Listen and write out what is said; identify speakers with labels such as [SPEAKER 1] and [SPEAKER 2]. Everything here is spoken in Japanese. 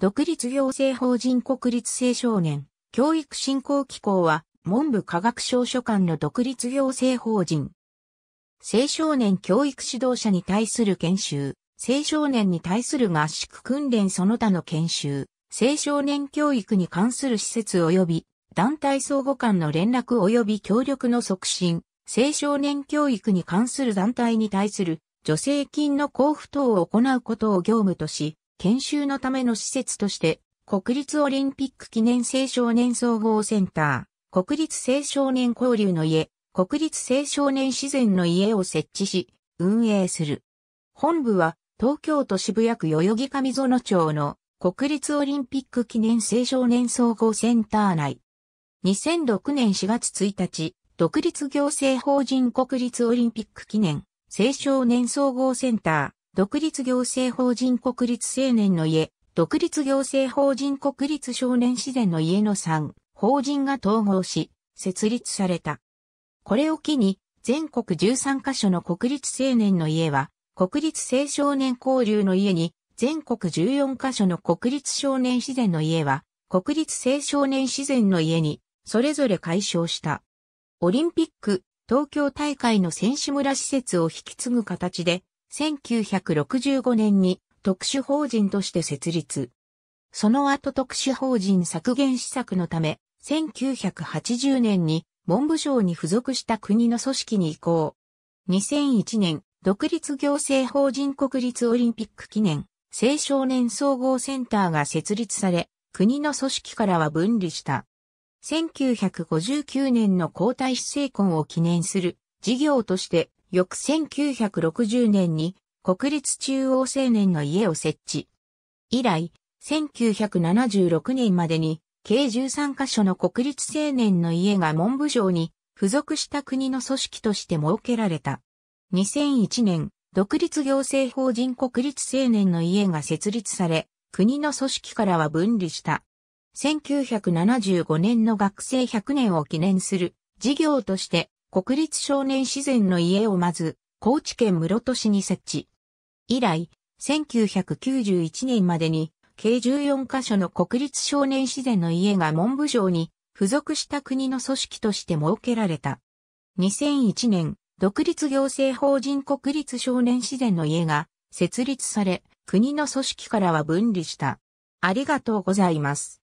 [SPEAKER 1] 独立行政法人国立青少年教育振興機構は文部科学省所管の独立行政法人。青少年教育指導者に対する研修、青少年に対する合宿訓練その他の研修、青少年教育に関する施設及び団体相互間の連絡及び協力の促進、青少年教育に関する団体に対する助成金の交付等を行うことを業務とし、研修のための施設として、国立オリンピック記念青少年総合センター、国立青少年交流の家、国立青少年自然の家を設置し、運営する。本部は、東京都渋谷区代々木上園町の国立オリンピック記念青少年総合センター内。2006年4月1日、独立行政法人国立オリンピック記念青少年総合センター。独立行政法人国立青年の家、独立行政法人国立少年自然の家の3、法人が統合し、設立された。これを機に、全国13カ所の国立青年の家は、国立青少年交流の家に、全国14カ所の国立少年自然の家は、国立青少年自然の家に、それぞれ解消した。オリンピック、東京大会の選手村施設を引き継ぐ形で、1965年に特殊法人として設立。その後特殊法人削減施策のため、1980年に文部省に付属した国の組織に移行。2001年、独立行政法人国立オリンピック記念、青少年総合センターが設立され、国の組織からは分離した。1959年の皇太子政婚を記念する事業として翌1960年に国立中央青年の家を設置。以来、1976年までに計13カ所の国立青年の家が文部省に付属した国の組織として設けられた。2001年、独立行政法人国立青年の家が設立され、国の組織からは分離した。1975年の学生100年を記念する事業として国立少年自然の家をまず、高知県室戸市に設置。以来、1991年までに、計14カ所の国立少年自然の家が文部省に付属した国の組織として設けられた。2001年、独立行政法人国立少年自然の家が設立され、国の組織からは分離した。ありがとうございます。